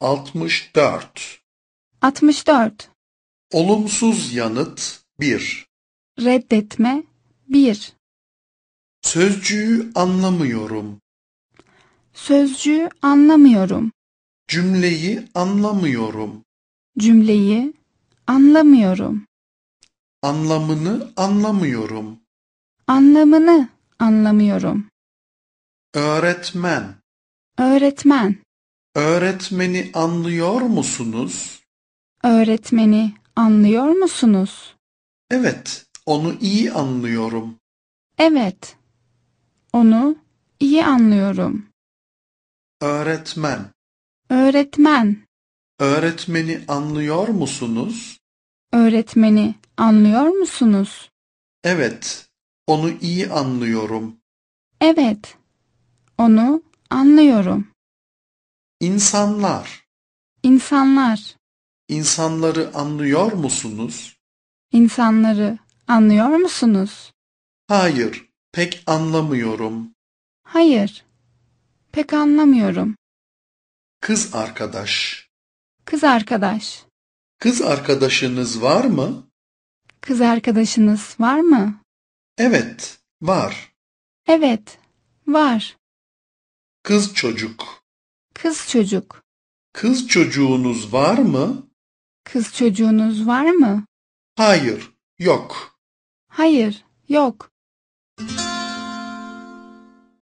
64 64 Olumsuz yanıt 1 Reddetme 1 Sözcüğü anlamıyorum. Sözcüğü anlamıyorum. Cümleyi anlamıyorum. Cümleyi anlamıyorum. Anlamını anlamıyorum. Anlamını anlamıyorum. Öğretmen. Öğretmen. Öğretmeni anlıyor musunuz? Öğretmeni anlıyor musunuz? Evet, onu iyi anlıyorum. Evet. Onu iyi anlıyorum. Öğretmen. Öğretmen. Öğretmeni anlıyor musunuz? Öğretmeni anlıyor musunuz? Evet. Onu iyi anlıyorum. Evet. Onu anlıyorum. İnsanlar. İnsanlar. İnsanları anlıyor musunuz? İnsanları anlıyor musunuz? Hayır, pek anlamıyorum. Hayır, pek anlamıyorum. Kız arkadaş. Kız arkadaş. Kız arkadaşınız var mı? Kız arkadaşınız var mı? Evet, var. Evet, var. Kız çocuk. Kız çocuk. Kız çocuğunuz var mı? Kız çocuğunuz var mı? Hayır, yok. Hayır, yok.